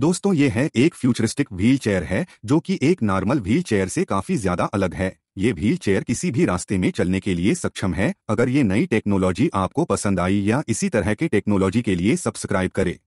दोस्तों ये है एक फ्यूचरिस्टिक व्हील चेयर है जो कि एक नॉर्मल व्हील चेयर से काफी ज्यादा अलग है ये व्हील चेयर किसी भी रास्ते में चलने के लिए सक्षम है अगर ये नई टेक्नोलॉजी आपको पसंद आई या इसी तरह के टेक्नोलॉजी के लिए सब्सक्राइब करें